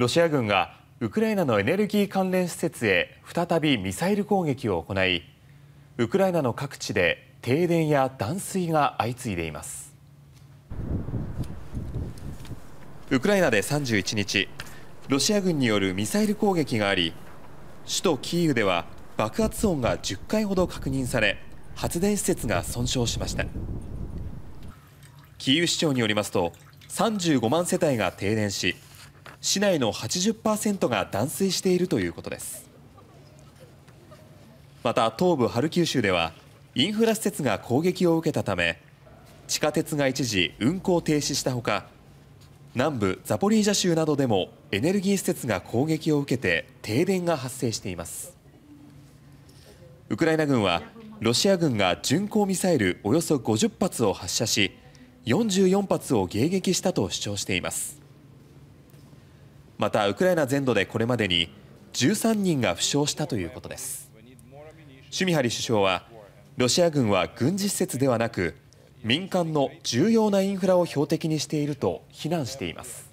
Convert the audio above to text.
ロシア軍がウクライナのエネルギー関連施設へ再びミサイル攻撃を行いウクライナの各地で停電や断水が相次いでいますウクライナで31日ロシア軍によるミサイル攻撃があり首都キーウでは爆発音が10回ほど確認され発電施設が損傷しましたキーウ市長によりますと35万世帯が停電し市内の80%が断水しているということですまた東部ハルキウ州ではインフラ施設が攻撃を受けたため地下鉄が一時運行停止したほか南部ザポリージャ州などでもエネルギー施設が攻撃を受けて停電が発生していますウクライナ軍はロシア軍が巡航ミサイルおよそ50発を発射し44発を迎撃したと主張していますまたウクライナ全土でこれまでに13人が負傷したということですシュミハリ首相はロシア軍は軍事施設ではなく民間の重要なインフラを標的にしていると非難しています